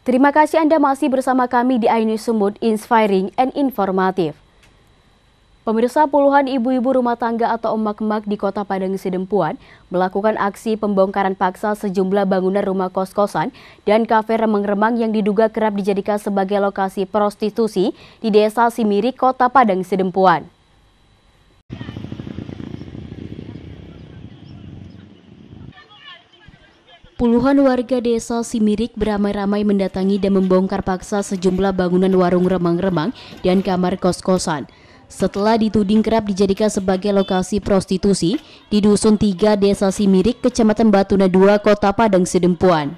Terima kasih Anda masih bersama kami di iNews Sumut Inspiring and Informative. Pemirsa puluhan ibu-ibu rumah tangga atau emak-emak di kota Padang Sidempuan melakukan aksi pembongkaran paksa sejumlah bangunan rumah kos-kosan dan kafe remang-remang yang diduga kerap dijadikan sebagai lokasi prostitusi di desa Simiri, kota Padang Sidempuan. Puluhan warga desa Simirik beramai-ramai mendatangi dan membongkar paksa sejumlah bangunan warung remang-remang dan kamar kos-kosan. Setelah dituding kerap dijadikan sebagai lokasi prostitusi di Dusun 3 Desa Simirik, Kecamatan Batuna 2, Kota Padang Sidempuan.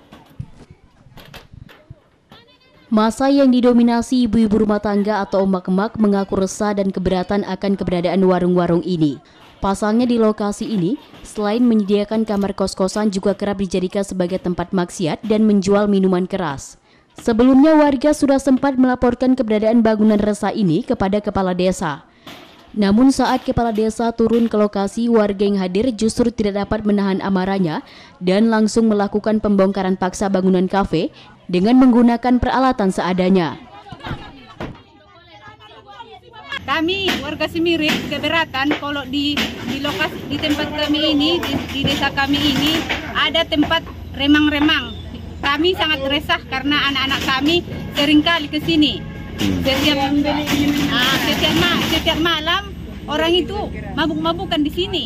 Masa yang didominasi ibu-ibu rumah tangga atau emak-emak mengaku resah dan keberatan akan keberadaan warung-warung ini. Pasalnya di lokasi ini, selain menyediakan kamar kos-kosan juga kerap dijadikan sebagai tempat maksiat dan menjual minuman keras. Sebelumnya warga sudah sempat melaporkan keberadaan bangunan resa ini kepada kepala desa. Namun saat kepala desa turun ke lokasi, warga yang hadir justru tidak dapat menahan amarahnya dan langsung melakukan pembongkaran paksa bangunan kafe dengan menggunakan peralatan seadanya kami warga Semirik keberatan kalau di di lokasi di tempat kami ini di, di desa kami ini ada tempat remang-remang. Kami sangat resah karena anak-anak kami seringkali ke sini. Hmm. Setiap ah, setiap, setiap malam orang itu mabuk-mabukan di sini.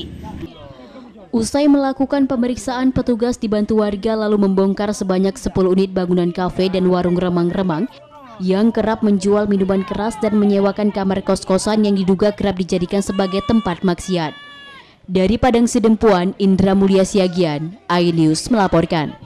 Usai melakukan pemeriksaan, petugas dibantu warga lalu membongkar sebanyak 10 unit bangunan kafe dan warung remang-remang yang kerap menjual minuman keras dan menyewakan kamar kos-kosan yang diduga kerap dijadikan sebagai tempat maksiat. Dari Padang Sidempuan, Indra Mulia Siagian, News melaporkan.